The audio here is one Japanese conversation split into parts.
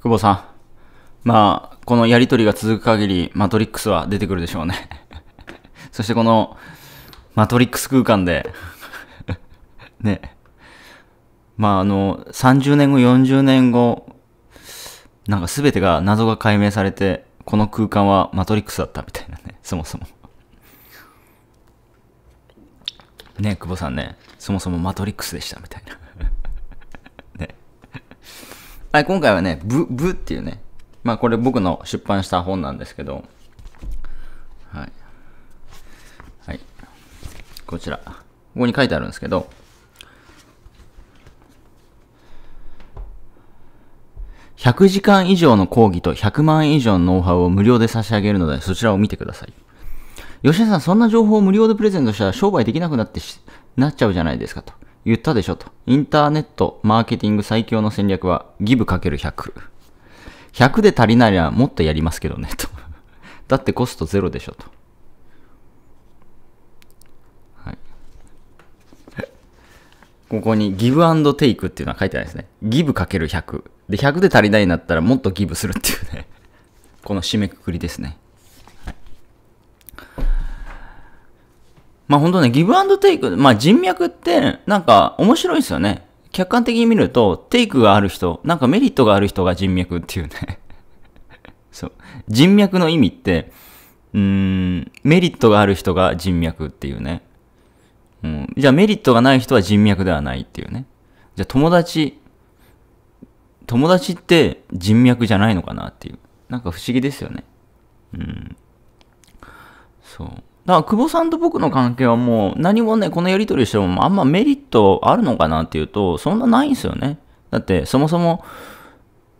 久保さん。まあ、このやりとりが続く限り、マトリックスは出てくるでしょうね そしてこの、マトリックス空間で ね。まああの、30年後、40年後、なんか全てが謎が解明されて、この空間はマトリックスだったみたいなね、そもそも。ね、久保さんね、そもそもマトリックスでしたみたいな。はい、今回はね、ブ、ブっていうね、まあこれ僕の出版した本なんですけど、はい。はい。こちら。ここに書いてあるんですけど、100時間以上の講義と100万円以上のノウハウを無料で差し上げるので、そちらを見てください。吉田さん、そんな情報を無料でプレゼントしたら商売できなくなってなっちゃうじゃないですかと。言ったでしょと。インターネットマーケティング最強の戦略は、ギブ ×100。100で足りないらもっとやりますけどね、と。だってコストゼロでしょ、と。はい。ここにギブテイクっていうのは書いてないですね。ギブ ×100。で、100で足りないんだったらもっとギブするっていうね。この締めくくりですね。まあ本当ね、ギブアンドテイク、まあ人脈ってなんか面白いですよね。客観的に見ると、テイクがある人、なんかメリットがある人が人脈っていうね そう。人脈の意味って、うん、メリットがある人が人脈っていうね。うん、じゃあメリットがない人は人脈ではないっていうね。じゃあ友達、友達って人脈じゃないのかなっていう。なんか不思議ですよね。うん。そう。だから久保さんと僕の関係はもう何もね、このやり取りしてもあんまメリットあるのかなっていうと、そんなないんですよね。だってそもそも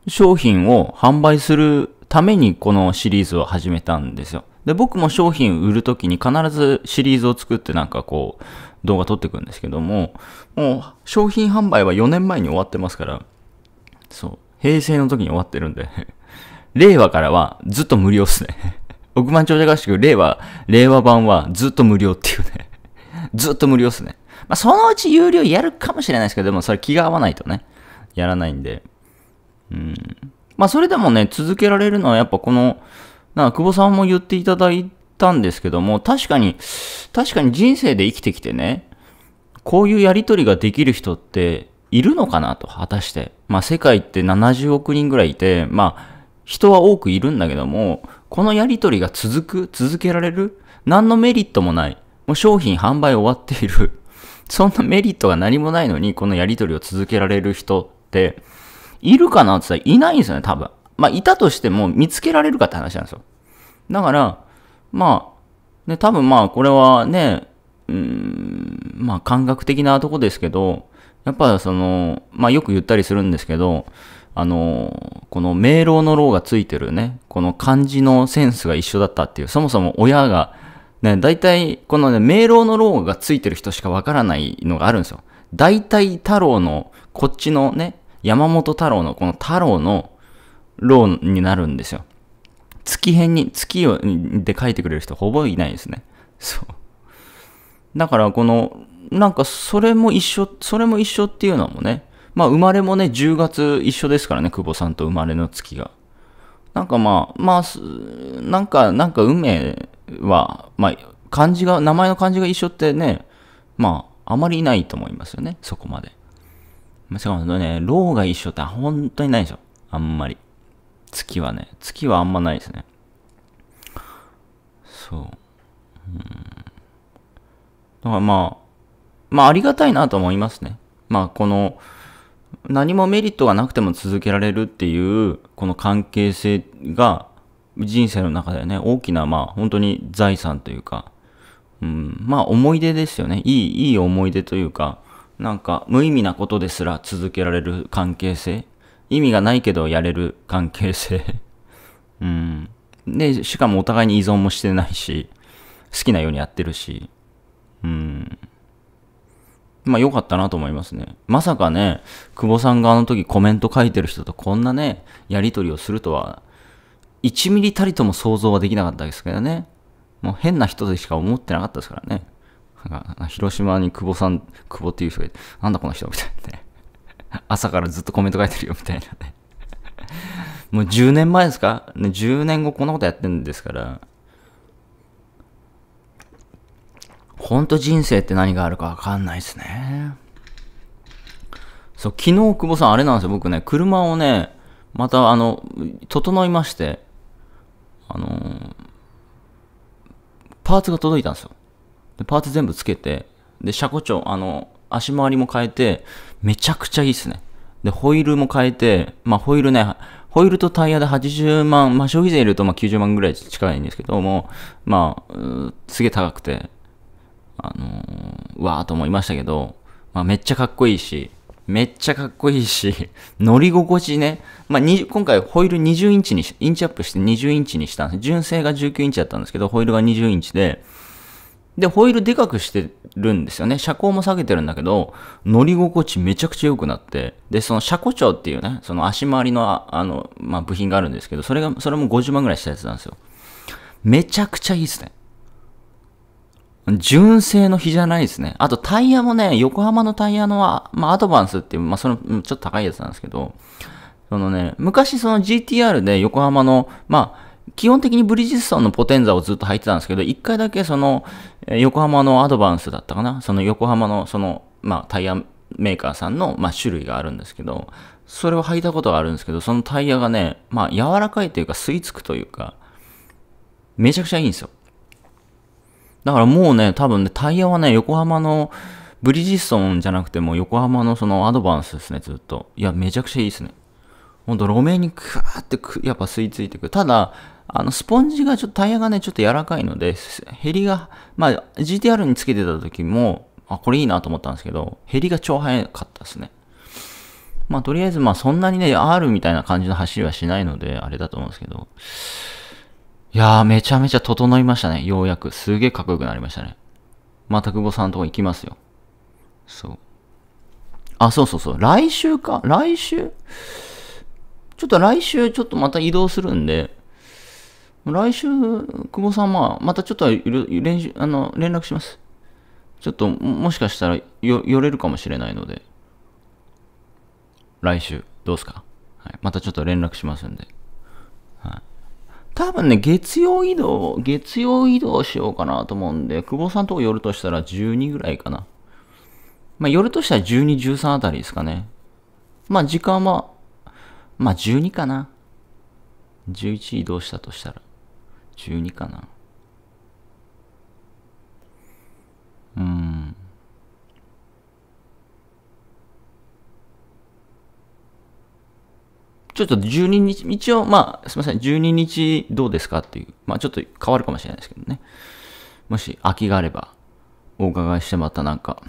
商品を販売するためにこのシリーズを始めたんですよ。で、僕も商品売るときに必ずシリーズを作ってなんかこう動画撮ってくんですけども、もう商品販売は4年前に終わってますから、そう、平成の時に終わってるんで 令和からはずっと無料っすね億万長者合宿、令和、令和版はずっと無料っていうね ずっと無料っすね。まあ、そのうち有料やるかもしれないですけど、でもそれ気が合わないとね、やらないんで。うん。まあ、それでもね、続けられるのはやっぱこの、なんか久保さんも言っていただいたんですけども、確かに、確かに人生で生きてきてね、こういうやりとりができる人っているのかなと、果たして。まあ、世界って70億人ぐらいいて、まあ、人は多くいるんだけども、このやりとりが続く続けられる何のメリットもない。もう商品販売終わっている。そんなメリットが何もないのに、このやりとりを続けられる人って、いるかなって言ったらいないんですよね、多分。まあ、いたとしても見つけられるかって話なんですよ。だから、まあ、ね、多分まあ、これはね、うん、まあ、感覚的なとこですけど、やっぱその、まあよく言ったりするんですけど、あの、この明朗の朗がついてるね、この漢字のセンスが一緒だったっていう、そもそも親が、ね、大体、このね、明朗の朗がついてる人しかわからないのがあるんですよ。大体太郎の、こっちのね、山本太郎のこの太郎の朗になるんですよ。月編に、月を、で書いてくれる人ほぼいないですね。そう。だからこの、なんかそれも一緒、それも一緒っていうのもね、まあ、生まれもね、10月一緒ですからね、久保さんと生まれの月が。なんかまあ、まあ、なんか、なんか運命は、まあ、漢字が、名前の漢字が一緒ってね、まあ、あまりいないと思いますよね、そこまで。しかもね、ローが一緒って本当にないでしょ。あんまり。月はね、月はあんまないですね。そう。うん。だからまあ、まあありがたいなと思いますね。まあこの、何もメリットがなくても続けられるっていう、この関係性が、人生の中でね、大きな、まあ、本当に財産というか、うん、まあ、思い出ですよね。いい、いい思い出というか、なんか、無意味なことですら続けられる関係性。意味がないけどやれる関係性。うん。で、しかもお互いに依存もしてないし、好きなようにやってるし、うん。まあ良かったなと思いますね。まさかね、久保さんがあの時コメント書いてる人とこんなね、やり取りをするとは、1ミリたりとも想像はできなかったですけどね。もう変な人でしか思ってなかったですからね。広島に久保さん、久保っていう人がいて、なんだこの人みたいなね。朝からずっとコメント書いてるよみたいなね。もう10年前ですか、ね、?10 年後こんなことやってんですから、ほんと人生って何があるかわかんないですね。そう、昨日、久保さん、あれなんですよ。僕ね、車をね、また、あの、整いまして、あのー、パーツが届いたんですよ。で、パーツ全部つけて、で、車庫長、あの、足回りも変えて、めちゃくちゃいいっすね。で、ホイールも変えて、まあ、ホイールね、ホイールとタイヤで80万、まあ、消費税入れるとま90万ぐらい近いんですけども、まあ、すげえ高くて、あのー、わーと思いましたけど、まあ、めっちゃかっこいいし、めっちゃかっこいいし、乗り心地ね。まあ、今回ホイール20インチに、インチアップして20インチにしたんです。純正が19インチだったんですけど、ホイールが20インチで、で、ホイールでかくしてるんですよね。車高も下げてるんだけど、乗り心地めちゃくちゃ良くなって、で、その車庫長っていうね、その足回りの、あの、まあ、部品があるんですけど、それが、それも50万ぐらいしたやつなんですよ。めちゃくちゃいいですね。純正の比じゃないですね。あとタイヤもね、横浜のタイヤのは、まあ、アドバンスっていう、まあ、その、ちょっと高いやつなんですけど、そのね、昔その GTR で横浜の、まあ、基本的にブリヂストンのポテンザをずっと履いてたんですけど、一回だけその、横浜のアドバンスだったかなその横浜のその、まあ、タイヤメーカーさんの、まあ、種類があるんですけど、それを履いたことがあるんですけど、そのタイヤがね、まあ、柔らかいというか、吸い付くというか、めちゃくちゃいいんですよ。だからもうね、多分ね、タイヤはね、横浜の、ブリヂストンじゃなくても横浜のそのアドバンスですね、ずっと。いや、めちゃくちゃいいですね。ほんと路面にクーってやっぱ吸い付いてくる。ただ、あの、スポンジがちょっとタイヤがね、ちょっと柔らかいので、ヘリが、まあ、GTR につけてた時も、あ、これいいなと思ったんですけど、ヘリが超速かったですね。まあ、とりあえず、まあ、そんなにね、R みたいな感じの走りはしないので、あれだと思うんですけど、いやー、めちゃめちゃ整いましたね。ようやく。すげえかっこよくなりましたね。また久保さんのとこ行きますよ。そう。あ、そうそうそう。来週か。来週ちょっと来週、ちょっとまた移動するんで、来週、久保さん、は、またちょっと練習、あの、連絡します。ちょっと、もしかしたら、よ、寄れるかもしれないので、来週、どうすかはい。またちょっと連絡しますんで。多分ね、月曜移動、月曜移動しようかなと思うんで、久保さんとこ寄るとしたら12ぐらいかな。まあ、寄るとしたら12、13あたりですかね。まあ、時間は、まあ、12かな。11移動したとしたら、12かな。うーん。ちょっと12日、一応、まあ、すみません、12日どうですかっていう、まあ、ちょっと変わるかもしれないですけどね。もし、空きがあれば、お伺いしてまたなんか、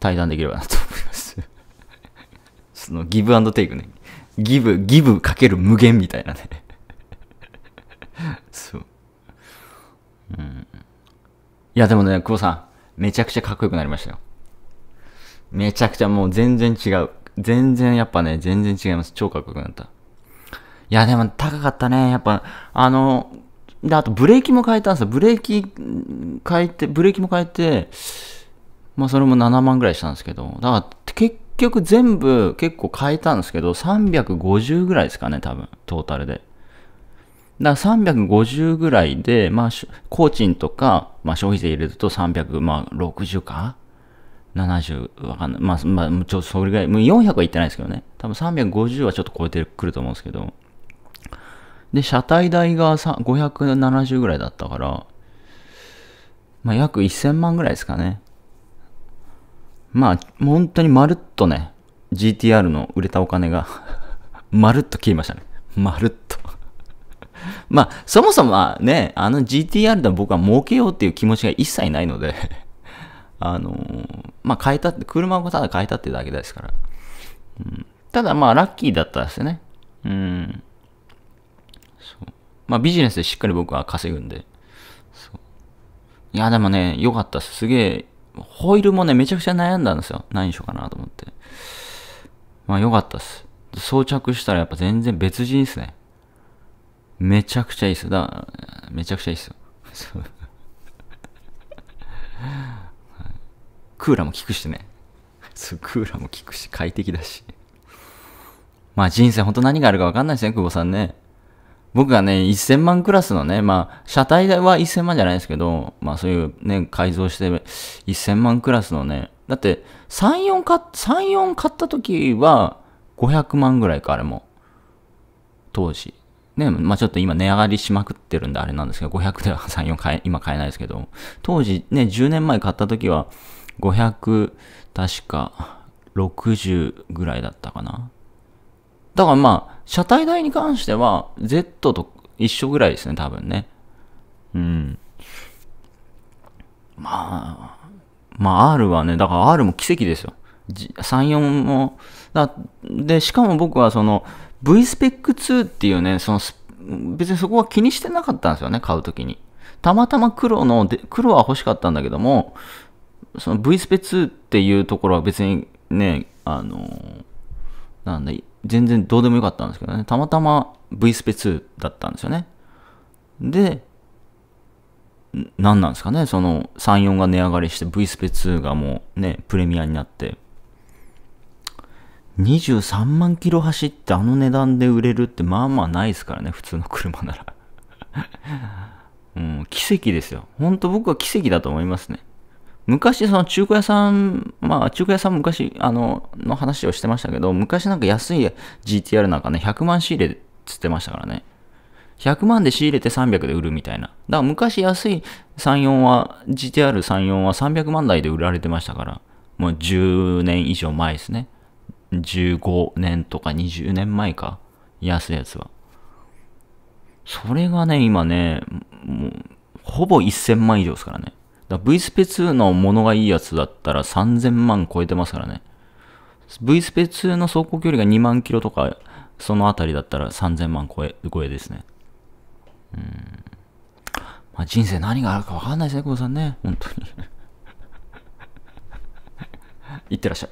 対談できればなと思います その、ギブアンドテイクね。ギブ、ギブかける無限みたいなね そう。うん。いや、でもね、久保さん、めちゃくちゃかっこよくなりましたよ。めちゃくちゃもう全然違う。全然やっぱね、全然違います。超かっこよくなった。いや、でも高かったね。やっぱ、あの、で、あとブレーキも変えたんですよ。ブレーキ変えて、ブレーキも変えて、まあそれも7万ぐらいしたんですけど、だから結局全部結構変えたんですけど、350ぐらいですかね、多分、トータルで。だから350ぐらいで、まあ、工賃とか、まあ消費税入れると300、まあ60か70わかんない。まあ、まあ、ちょっとそれぐらい、もう400はいってないですけどね。多分350はちょっと超えてくると思うんですけど。で、車体代が570ぐらいだったから、まあ、約1000万ぐらいですかね。まあ、本当にまるっとね、GTR の売れたお金が まるっと消えましたね。まるっとまあ、そもそもね、あの GTR で僕は儲けようっていう気持ちが一切ないのであのー、まあ、変えたって、車をただ変えたってだけですから。うん、ただ、まあ、ラッキーだったですね。うん。そう。まあ、ビジネスでしっかり僕は稼ぐんで。そう。いや、でもね、良かったす。すげえ、ホイールもね、めちゃくちゃ悩んだんですよ。何しようかなと思って。まあ、良かったっす。装着したらやっぱ全然別人っすね。めちゃくちゃいいっす。だ、めちゃくちゃいいっすよ。クーラーも効くしね。そう、クーラーも効くし、快適だし。まあ人生ほんと何があるかわかんないですね、久保さんね。僕がね、1000万クラスのね、まあ、車体は1000万じゃないですけど、まあそういうね、改造して1000万クラスのね、だって3、4買っ、3、4買った時は500万ぐらいか、あれも。当時。ね、まあちょっと今値上がりしまくってるんであれなんですけど、500では3、4買え、今買えないですけど、当時ね、10年前買った時は、500、確か60ぐらいだったかな。だからまあ、車体代に関しては、Z と一緒ぐらいですね、多分ね。うん。まあ、まあ R はね、だから R も奇跡ですよ。3、4も、だで、しかも僕はその V スペック2っていうね、その別にそこは気にしてなかったんですよね、買うときに。たまたま黒ので、黒は欲しかったんだけども、その V スペ2っていうところは別にね、あの、なんだ、全然どうでもよかったんですけどね、たまたま V スペ2だったんですよね。で、何なんですかね、その3、4が値上がりして V スペ2がもうね、プレミアになって、23万キロ走ってあの値段で売れるってまあまあないですからね、普通の車なら。うん、奇跡ですよ。ほんと僕は奇跡だと思いますね。昔、その中古屋さん、まあ中古屋さん昔、あの、の話をしてましたけど、昔なんか安い GTR なんかね、100万仕入れつってましたからね。100万で仕入れて300で売るみたいな。だから昔安い34は、GTR34 は300万台で売られてましたから、もう10年以上前ですね。15年とか20年前か。安いやつは。それがね、今ね、もう、ほぼ1000万以上ですからね。だ V スペ2のものがいいやつだったら3000万超えてますからね。V スペ2の走行距離が2万キロとか、そのあたりだったら3000万超え、超えですね。うん。まあ、人生何があるかわかんないですね、久保さんね。本当にい ってらっしゃい。